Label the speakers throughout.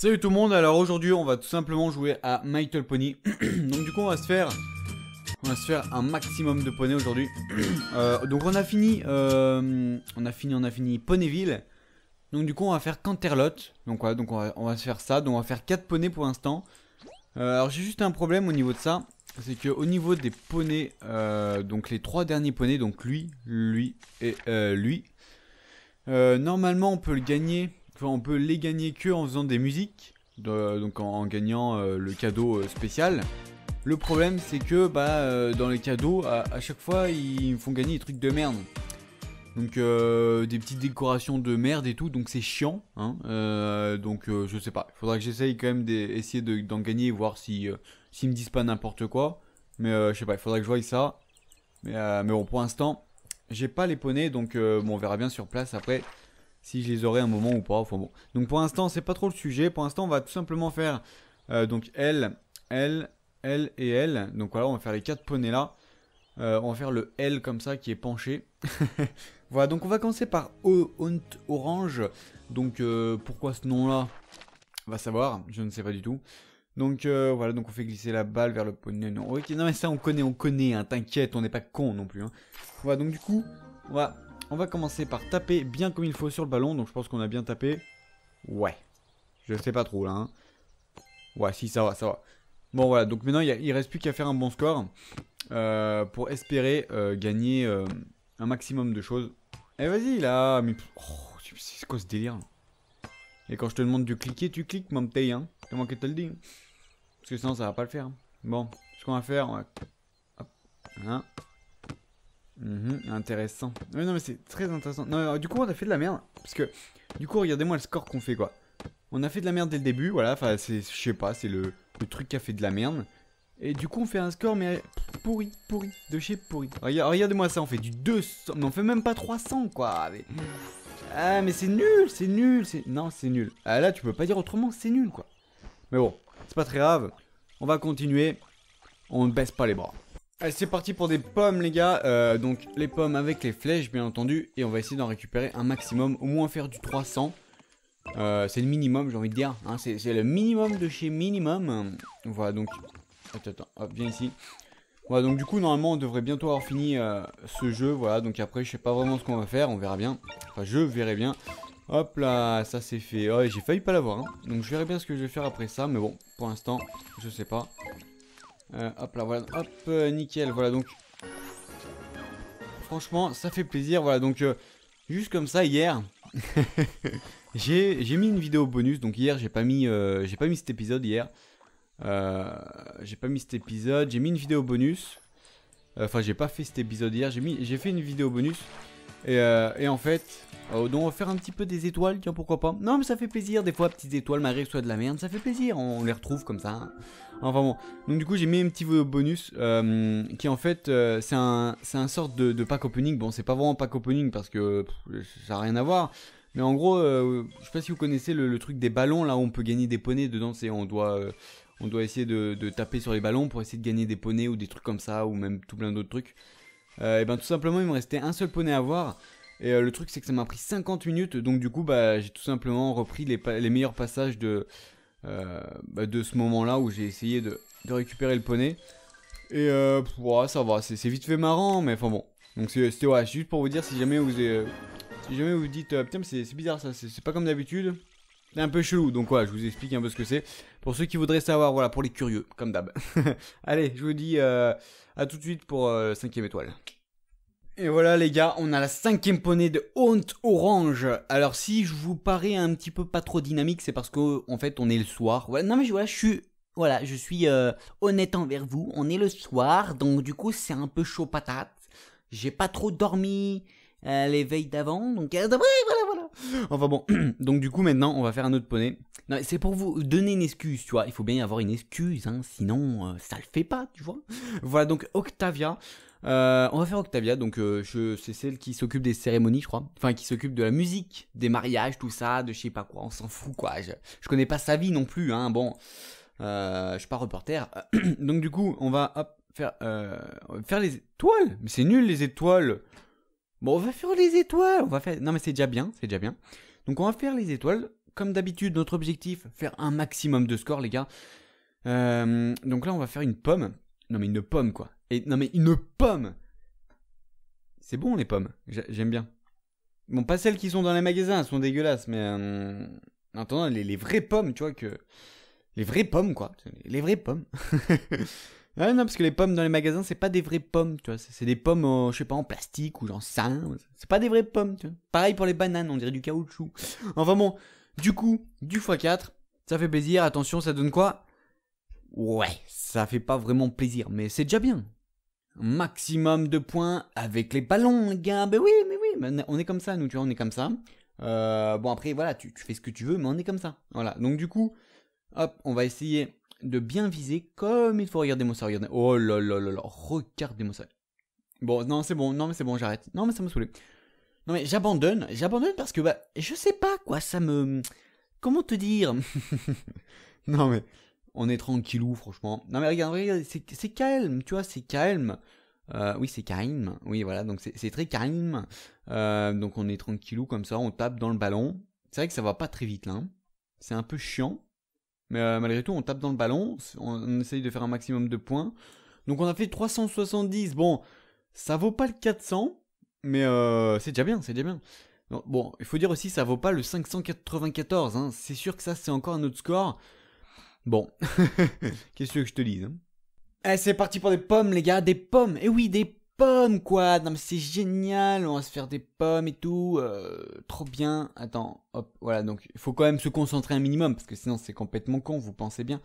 Speaker 1: Salut tout le monde, alors aujourd'hui on va tout simplement jouer à My Little Pony Donc du coup on va se faire on va se faire un maximum de poneys aujourd'hui euh, Donc on a fini euh, on a fini on a fini Ponyville Donc du coup on va faire Canterlot Donc voilà donc on va, se faire ça donc on va faire 4 poneys pour l'instant euh, Alors j'ai juste un problème au niveau de ça C'est que au niveau des poneys donc les 3 derniers poneys donc lui, lui et lui Normalement on peut le gagner on peut les gagner que en faisant des musiques, donc en, gagnant euh, le cadeau euh, spécial. Le problème c'est que bah, euh, dans les cadeaux, à, chaque fois ils font gagner des trucs de merde. Donc des petites décorations de merde et tout, donc c'est chiant. Hein. donc je sais pas, il faudra que j'essaye quand même d'essayer d'en gagner, voir si s'ils me disent pas n'importe quoi. Mais je sais pas, il faudra que je voie ça. Mais, mais bon, pour l'instant, j'ai pas les poneys, donc bon, on verra bien sur place après si je les aurai un moment ou pas. Enfin bon. Donc pour l'instant, c'est pas trop le sujet. Pour l'instant, on va tout simplement faire euh, donc L, L, L et L. Donc voilà, on va faire les quatre poneys là. Euh, on va faire le L comme ça qui est penché. voilà, donc on va commencer par o Hunt Orange. Donc euh, pourquoi ce nom là on Va savoir, je ne sais pas du tout. Donc voilà, donc on fait glisser la balle vers le poney. Non, non mais ça on connaît, on connaît, hein, t'inquiète, on n'est pas con non plus. Hein. Voilà, donc du coup, on va on va commencer par taper bien comme il faut sur le ballon. Donc je pense qu'on a bien tapé. Ouais. Je sais pas trop là. Hein. Ouais, si, ça va, ça va. Bon voilà, donc maintenant il, reste plus qu'à faire un bon score euh, pour espérer euh, gagner euh, un maximum de choses. Et eh, vas-y là, mais oh, c'est quoi ce délire là Et quand je te demande de cliquer, tu cliques, mon hein. Comment que t'as le dit Parce que sinon ça va pas le faire. Hein. Bon, ce qu'on va faire, on Hop, hein. Mhm, intéressant. non, mais c'est très intéressant. Non, du coup, on a fait de la merde. Parce que, du coup, regardez-moi le score qu'on fait, quoi. On a fait de la merde dès le début, voilà. Enfin, c'est, je sais pas, c'est le, truc qui a fait de la merde. Et du coup, on fait un score, mais pourri, pourri, de chez pourri. Regardez-moi ça, on fait du 200, mais on fait même pas 300, quoi. Mais... Ah, mais c'est nul, c'est nul, c'est. Non, c'est nul. Ah, là, tu peux pas dire autrement, c'est nul, quoi. Mais bon, c'est pas très grave. On va continuer. On ne baisse pas les bras. Allez, c'est parti pour des pommes, les gars. Euh, donc, les pommes avec les flèches, bien entendu. Et on va essayer d'en récupérer un maximum. Au moins faire du 300. Euh, c'est le minimum, j'ai envie de dire. Hein, c'est le minimum de chez minimum. Voilà, donc... Attends, attends. Hop, viens ici. Voilà, donc du coup, normalement, on devrait bientôt avoir fini euh, ce jeu. Voilà, donc après, je sais pas vraiment ce qu'on va faire. On verra bien. Enfin, je verrai bien. Hop là, ça c'est fait. Oh, j'ai failli pas l'avoir. Hein. Donc, je verrai bien ce que je vais faire après ça. Mais bon, pour l'instant, je sais pas. Euh, hop là, voilà. Hop, euh, nickel. Voilà donc. Franchement, ça fait plaisir. Voilà donc, euh, juste comme ça, hier. j'ai mis une vidéo bonus. Donc, hier, j'ai pas, mis, pas mis cet épisode hier. j'ai pas mis cet épisode. J'ai mis une vidéo bonus. Enfin, j'ai pas fait cet épisode hier. J'ai fait une vidéo bonus. Euh, et, en fait, euh, on va faire un petit peu des étoiles, tiens pourquoi pas. Non mais ça fait plaisir, des fois petites étoiles malgré que soit de la merde, ça fait plaisir, on les retrouve comme ça. Hein. Enfin bon, donc du coup j'ai mis un petit bonus euh, qui en fait c'est un, un sorte de, pack opening, bon c'est pas vraiment pack opening parce que ça n'a rien à voir. Mais en gros, je sais pas si vous connaissez le, truc des ballons là où on peut gagner des poneys dedans, c'est on doit... on doit essayer de, de, taper sur les ballons pour essayer de gagner des poneys ou des trucs comme ça, ou même tout plein d'autres trucs. Euh, et ben tout simplement il me restait un seul poney à voir. Et euh, le truc, c'est que ça m'a pris 50 minutes. Donc, du coup, bah, j'ai tout simplement repris les, meilleurs passages de, euh, bah, de ce moment-là où j'ai essayé de, récupérer le poney. Et euh, ça va, c'est vite fait marrant, mais enfin bon. Donc, c'était juste pour vous dire si jamais vous, si jamais vous dites putain, c'est bizarre ça, c'est pas comme d'habitude. C'est un peu chelou, donc voilà, je vous explique un peu ce que c'est. Pour ceux qui voudraient savoir, voilà, pour les curieux, comme d'hab. Allez, je vous dis euh, à tout de suite pour euh, cinquième étoile. Et voilà les gars, on a la cinquième poney de Honte Orange. Alors si je vous parais un petit peu pas trop dynamique, c'est parce que en fait on est le soir. non mais voilà, je suis voilà, je suis euh, honnête envers vous. On est le soir, donc du coup c'est un peu chaud patate. J'ai pas trop dormi, euh, les veilles d'avant. Donc, voilà, enfin bon, donc du coup maintenant on va faire un autre poney. C'est pour vous donner une excuse, tu vois. Il faut bien y avoir une excuse, hein, sinon euh, ça le fait pas, tu vois. Voilà donc Octavia. Euh, on va faire Octavia, donc euh, je c'est celle qui s'occupe des cérémonies, je crois. Enfin, qui s'occupe de la musique, des mariages, tout ça, de je sais pas quoi, on s'en fout quoi. Je, connais pas sa vie non plus, hein, bon. je suis pas reporter. donc du coup, on va faire, faire les étoiles. Mais c'est nul les étoiles. Bon, on va faire les étoiles. On va faire. Non, mais c'est déjà bien, c'est déjà bien. Donc, on va faire les étoiles. Comme d'habitude, notre objectif, faire un maximum de scores, les gars. Euh, donc là, on va faire une pomme. Non, mais une pomme, quoi. Et, non, mais une pomme C'est bon, les pommes. J'aime bien. Bon, pas celles qui sont dans les magasins, elles sont dégueulasses, mais... Euh, en attendant, les, les vraies pommes, tu vois, que... Les vraies pommes, quoi. Les vraies pommes. non, parce que les pommes dans les magasins, c'est pas des vraies pommes, tu vois. C'est des pommes, je sais pas, en plastique ou en salin, C'est pas des vraies pommes, tu vois. Pareil pour les bananes, on dirait du caoutchouc. Enfin bon, du coup, du x4, ça fait plaisir. Attention, ça donne quoi Ouais, ça fait pas vraiment plaisir, mais c'est déjà bien. Maximum de points avec les ballons, les gars. mais oui, mais oui, on est comme ça, nous, tu vois, on est comme ça. Euh, bon, après, voilà, tu, tu fais ce que tu veux, mais on est comme ça. Voilà, donc du coup, hop, on va essayer de bien viser comme il faut. regarder mon ça, regardez. Oh là là là là, regardez mon Bon, non, c'est bon, non, mais c'est bon, j'arrête. Non, mais ça m'a saoulé. Non, mais j'abandonne, j'abandonne parce que, bah, je sais pas, quoi, ça me. Comment te dire Non, mais on est tranquillou, franchement. Non, mais regarde, regarde c'est calme, tu vois, c'est calme. Euh, oui, c'est calme. Oui, voilà, donc c'est très calme. Euh, donc on est tranquillou comme ça, on tape dans le ballon. C'est vrai que ça va pas très vite là. Hein. C'est un peu chiant. Mais euh, malgré tout, on tape dans le ballon, on, essaye de faire un maximum de points. Donc on a fait 370. Bon, ça vaut pas le 400, mais euh, c'est déjà bien, c'est déjà bien. bon, il faut dire aussi, ça vaut pas le 594. Hein. C'est sûr que ça, c'est encore un autre score. Bon, qu'est-ce que je te dise hein eh, c'est parti pour des pommes, les gars, des pommes. Eh oui, des pommes, quoi. Non, mais c'est génial. On va se faire des pommes et tout. Euh, trop bien. Attends, hop, voilà. Donc, il faut quand même se concentrer un minimum parce que sinon, c'est complètement con. Vous pensez bien.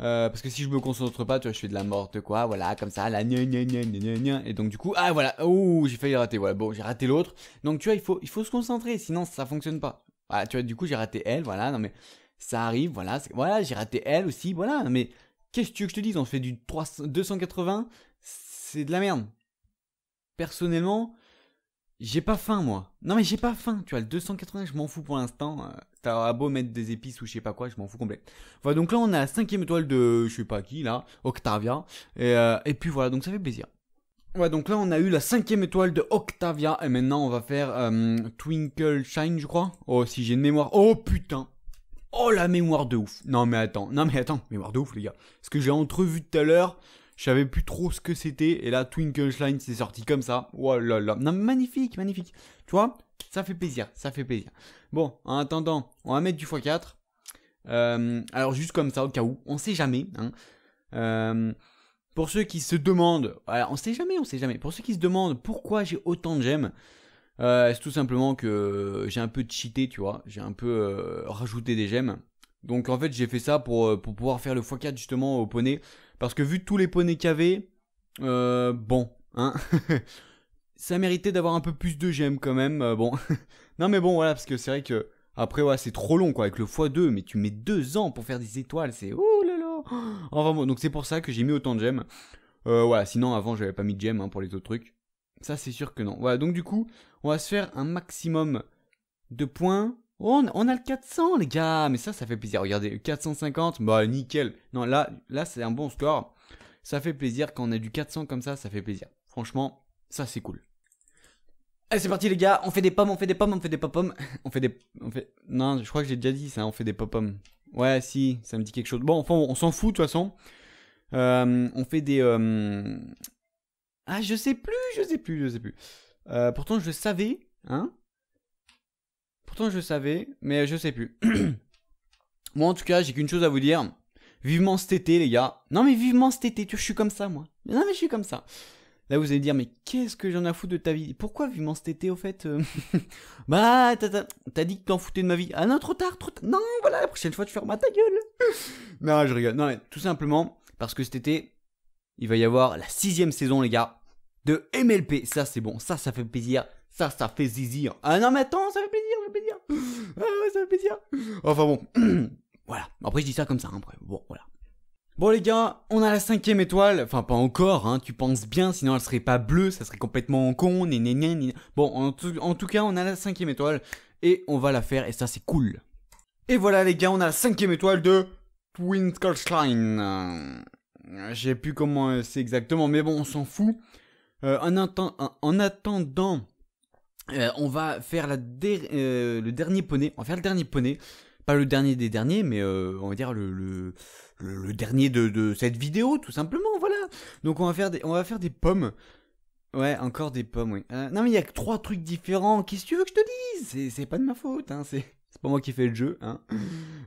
Speaker 1: Euh, parce que si je me concentre pas, tu vois, je fais de la morte, quoi. Voilà, comme ça, la gna gna gna gna gna. Et donc, du coup, ah voilà, ouh, j'ai failli rater. Voilà, bon, j'ai raté l'autre. Donc, tu vois, il faut, il faut se concentrer. Sinon, ça fonctionne pas. Voilà, ah, tu vois, du coup, j'ai raté elle. Voilà, non, mais ça arrive. Voilà, voilà, j'ai raté elle aussi. Voilà, mais qu'est-ce que tu veux que je te dise On fait du 3 280, c'est de la merde personnellement, j'ai pas faim, moi. Non, mais j'ai pas faim. Tu vois, le 280, je m'en fous pour l'instant. Euh, t'as beau mettre des épices ou je sais pas quoi, je m'en fous complet. Voilà, donc là, on a la cinquième étoile de je sais pas qui, là, Octavia. Et, euh, puis voilà, donc ça fait plaisir. voilà, donc là, on a eu la cinquième étoile de Octavia. Et maintenant, on va faire euh, Twinkle Shine, je crois. Oh, si j'ai une mémoire. Oh putain! Oh la mémoire de ouf! Non, mais attends, non, mais attends, mémoire de ouf, les gars. Ce que j'ai entrevu tout à l'heure, je savais plus trop ce que c'était, et là, Slime c'est sorti comme ça. Oh là là, magnifique, magnifique. Tu vois, ça fait plaisir, ça fait plaisir. Bon, en attendant, on va mettre du x4. Euh, alors, juste comme ça, au cas où, on sait jamais. Hein. Euh, pour ceux qui se demandent, on sait jamais, on sait jamais. Pour ceux qui se demandent pourquoi j'ai autant de gemmes, euh, c'est tout simplement que j'ai un peu cheaté, tu vois. J'ai un peu rajouté des gemmes. Donc en fait, j'ai fait ça pour, euh, pour pouvoir faire le x4 justement au poney. Parce que vu tous les poneys qu'il avait, euh, bon, hein, ça méritait d'avoir un peu plus de gemmes quand même. Euh, bon, non mais bon, voilà, parce que c'est vrai que après, ouais, c'est trop long quoi, avec le x2, mais tu mets deux ans pour faire des étoiles, c'est ouh là là. Enfin bon, donc c'est pour ça que j'ai mis autant de gemmes. Euh, voilà, sinon avant, j'avais pas mis de gemmes hein, pour les autres trucs. Ça, c'est sûr que non. Voilà, donc du coup, on va se faire un maximum de points on, a le 400, les gars. Mais ça, ça fait plaisir. Regardez, 450. Bah, nickel. Non, là, là c'est un bon score. Ça fait plaisir. Quand on a du 400 comme ça, ça fait plaisir. Franchement, ça, c'est cool. Allez, c'est parti, les gars. On fait des pommes, on fait des pommes, on fait des pommes. On fait des. fait... Non, je crois que j'ai déjà dit ça. On fait des pommes. Ouais, si, ça me dit quelque chose. Bon, enfin, on, s'en fout, de toute façon. Euh, on fait des. Euh, ah, je sais plus, je sais plus, je sais plus. Euh, pourtant, je savais, hein, je savais, mais je sais plus. moi en tout cas, j'ai qu'une chose à vous dire. Vivement cet été, les gars. Non mais vivement cet été, tu, je suis comme ça, moi. Non mais je suis comme ça. Là, vous allez dire, mais qu'est-ce que j'en ai à foutre de ta vie Pourquoi vivement cet été, au fait euh? Bah, t'as dit que t'en foutais de ma vie. Ah non, trop tard, trop tard. Non, voilà, la prochaine fois, tu fermes ta gueule. non, je rigole. Non, mais tout simplement, parce que cet été, il va y avoir la sixième saison, les gars, de MLP. Ça, c'est bon. Ça, ça fait plaisir. Ça, ça fait zizir. Ah non, mais attends, ça fait plaisir, ça fait plaisir. Ah ça fait plaisir. Enfin bon, voilà. Après, je dis ça comme ça, hein, après. Bon, voilà. Bon les gars, on a la cinquième étoile, enfin pas encore, hein, tu penses bien, sinon elle serait pas bleue, ça serait complètement con, Bon, en tout, cas, on a la cinquième étoile, et on va la faire, et ça c'est cool. Et voilà les gars, on a la cinquième étoile de Twinkleschlein. Je sais plus comment c'est exactement, mais bon, on s'en fout. Euh, en, en attendant euh, on va faire euh, le dernier poney. On va faire le dernier poney. Pas le dernier des derniers, mais euh, on va dire le, dernier de, cette vidéo, tout simplement, voilà. Donc on va faire des, on va faire des pommes. Ouais, encore des pommes, oui. non, mais il y a que trois trucs différents. Qu'est-ce que tu veux que je te dise C'est pas de ma faute, hein. C'est pas moi qui fais le jeu, hein.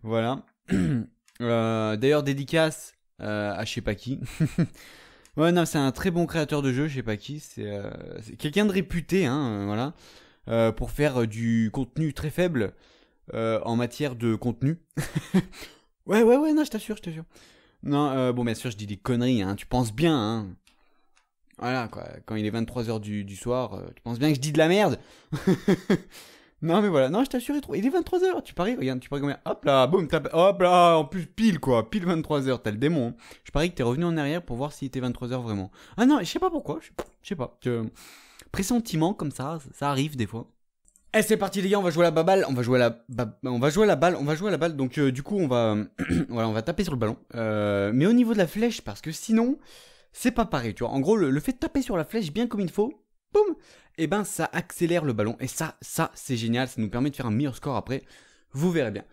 Speaker 1: voilà. D'ailleurs, dédicace à je sais pas qui. Ouais, non, c'est un très bon créateur de jeu, je sais pas qui, c'est euh, quelqu'un de réputé, hein, euh, voilà, euh, pour faire du contenu très faible en matière de contenu. ouais, ouais, ouais, non, je t'assure, je t'assure. Non, bon, bien sûr, je dis des conneries, hein, tu penses bien, hein. Voilà, quoi, quand il est 23h du, du soir, tu penses bien que je dis de la merde Non, mais voilà, non, je t'assure, trop, il est 23h, tu paries, regarde, tu paries combien Hop là, boum, hop là, en plus, pile quoi, pile 23h, t'as le démon. Hein. Je parie que t'es revenu en arrière pour voir s'il était 23h vraiment. Ah non, je sais pas pourquoi, je sais pas. Pressentiment comme ça, ça arrive des fois. Eh c'est parti les gars, on va jouer à la baballe, on va jouer à la on va jouer la balle, on va jouer à la balle. Donc euh, du coup, on va voilà, on va taper sur le ballon. Euh, mais au niveau de la flèche parce que sinon c'est pas pareil, tu vois. En gros, le, le fait de taper sur la flèche bien comme il faut, boum, et eh ben ça accélère le ballon. Et ça, ça c'est génial, ça nous permet de faire un meilleur score après. Vous verrez bien.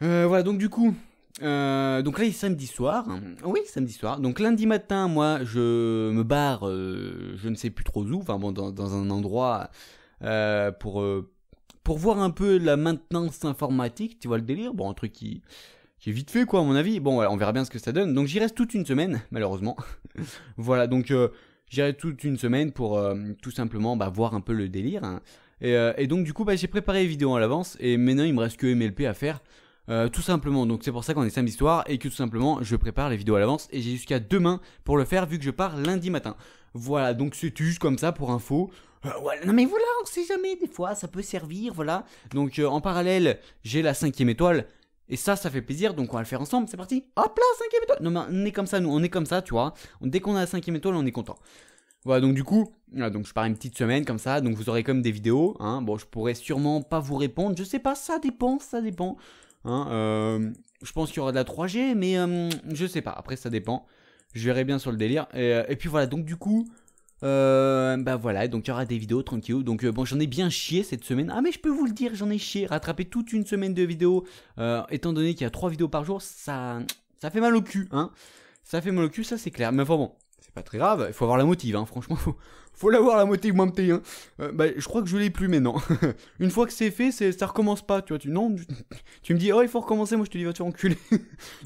Speaker 1: Euh, voilà, donc du coup, euh, donc là, il est samedi soir. Hein. Oui, samedi soir. Donc lundi matin, moi, je me barre, euh, je ne sais plus trop où, enfin bon, dans, un endroit pour, pour voir un peu la maintenance informatique, tu vois le délire Bon, un truc qui, qui est vite fait, quoi, à mon avis. Bon, on verra bien ce que ça donne. Donc j'y reste toute une semaine, malheureusement. voilà, donc j'irai toute une semaine pour euh, tout simplement bah, voir un peu le délire. Hein. Euh, et, donc du coup, bah, j'ai préparé les vidéos à l'avance et maintenant il me reste que MLP à faire. Euh, tout simplement, donc c'est pour ça qu'on est samedi histoire et que tout simplement je prépare les vidéos à l'avance et j'ai jusqu'à demain pour le faire vu que je pars lundi matin. Voilà, donc c'est juste comme ça pour info. voilà. Non mais voilà, on sait jamais, des fois ça peut servir, voilà. Donc en parallèle, j'ai la cinquième étoile et ça, ça fait plaisir, donc on va le faire ensemble, c'est parti. Hop là, cinquième étoile. Non mais on est comme ça, nous, on est comme ça, tu vois. Dès qu'on a la cinquième étoile, on est content. Voilà, donc du coup, donc je pars une petite semaine comme ça, donc vous aurez comme des vidéos. Hein. Bon, je pourrais sûrement pas vous répondre, je sais pas, ça dépend, ça dépend. Hein. Euh, je pense qu'il y aura de la 3G, mais euh, je sais pas, après ça dépend. Je verrai bien sur le délire. et euh, puis voilà, donc du coup, euh, bah voilà, donc il y aura des vidéos tranquillou. Donc euh, bon, j'en ai bien chié cette semaine. Ah mais je peux vous le dire, j'en ai chié. Rattraper toute une semaine de vidéos, euh, étant donné qu'il y a trois vidéos par jour, ça, ça fait mal au cul, hein. Ça fait mal au cul, ça c'est clair. Mais enfin bon, c'est pas très grave. Il faut avoir la motive, hein. Franchement, faut l'avoir la moitié ou moins hein. Euh, bah, je crois que je l'ai plus mais non. Une fois que c'est fait, c'est, ça recommence pas, tu vois. Tu, non, tu, me dis, oh, il faut recommencer, moi je te dis, va te ouais,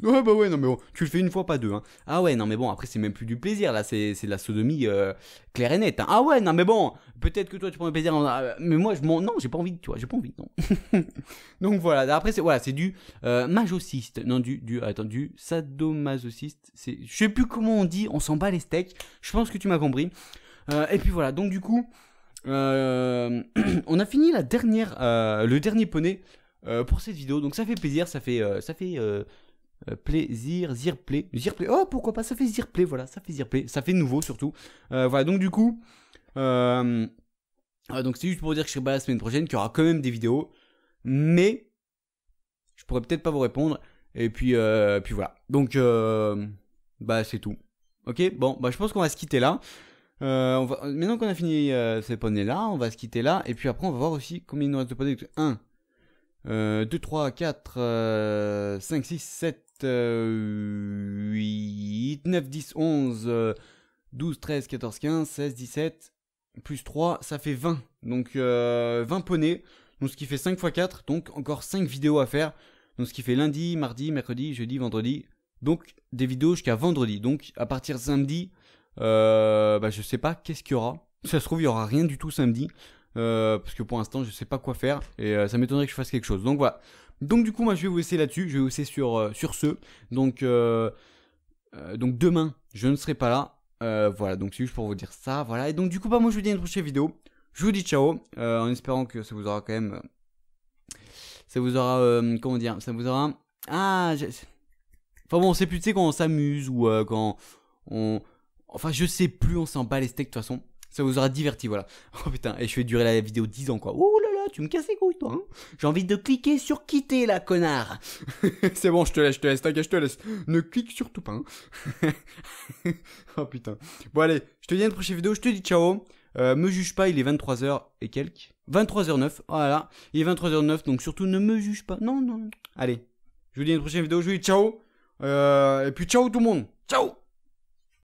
Speaker 1: bah ouais, non, mais bon, tu le fais une fois, pas deux. Hein. Ah ouais, non, mais bon, après, c'est même plus du plaisir, là, c'est, c'est de la sodomie euh, claire et nette. Hein. Ah ouais, non, mais bon, peut-être que toi tu prends le plaisir, euh, mais moi, je m'en. Non, j'ai pas envie, tu vois, j'ai pas envie, non. Donc voilà, après, c'est, voilà, c'est du euh, majociste. Non, du, du, attends, du sadomasochiste. C'est, je sais plus comment on dit, on s'en bat les steaks. Je pense que tu m'as compris. Euh, et puis voilà, donc du coup, euh, on a fini la dernière, euh, le dernier poney pour cette vidéo. Donc ça fait plaisir, ça fait, ça fait plaisir, zirplay, zirplay. Oh pourquoi pas, ça fait zirplay, voilà, ça fait zirplay, ça fait nouveau surtout. voilà, donc du coup, donc c'est juste pour dire que je serai pas la semaine prochaine, qu'il y aura quand même des vidéos, mais je pourrais peut-être pas vous répondre. Et puis, puis voilà. Donc, bah, c'est tout. Ok, bon, bah, je pense qu'on va se quitter là. Euh, maintenant qu'on a fini euh, ces poneys-là, on va se quitter là. Et puis après, on va voir aussi combien il nous reste de poneys. 1, 2, 3, 4, 5, 6, 7, 8, 9, 10, 11, 12, 13, 14, 15, 16, 17, plus 3, ça fait 20. Donc 20 euh, poneys. Donc ce qui fait 5 x 4, donc encore 5 vidéos à faire. Donc ce qui fait lundi, mardi, mercredi, jeudi, vendredi. Donc des vidéos jusqu'à vendredi. Donc à partir samedi, euh, bah, je sais pas qu'est-ce qu'il y aura. ça se trouve, il y aura rien du tout samedi. Euh, parce que pour l'instant, je sais pas quoi faire. Et euh, ça m'étonnerait que je fasse quelque chose. Donc voilà. Donc du coup, moi, je vais vous laisser là-dessus. Je vais vous laisser sur, sur ce. Donc, donc demain, je ne serai pas là. voilà, donc c'est juste pour vous dire ça. Voilà. Et donc du coup, bah, moi, je vous dis à une prochaine vidéo. Je vous dis ciao. en espérant que ça vous aura quand même... ça vous aura... comment dire Ça vous aura... Ah... Enfin bon, on sait plus, tu sais, quand on s'amuse ou quand on Enfin, je sais plus, on s'en bat les steaks de toute façon. Ça vous aura diverti, voilà. Oh putain, et je fais durer la vidéo 10 ans, quoi. Ouh là là, tu me casses les couilles, toi. Hein J'ai envie de cliquer sur quitter, la connard. c'est bon, je te laisse, je te laisse, t'inquiète, je te laisse. Ne clique surtout pas. Hein. oh putain. Bon, allez, je te dis à une prochaine vidéo, je te dis ciao. Euh, me juge pas, il est 23h et quelques. 23h09, voilà. Il est 23h09, donc surtout ne me juge pas. Non, non. Allez, je vous dis à une prochaine vidéo, je vous dis ciao. Euh, et puis ciao tout le monde. Ciao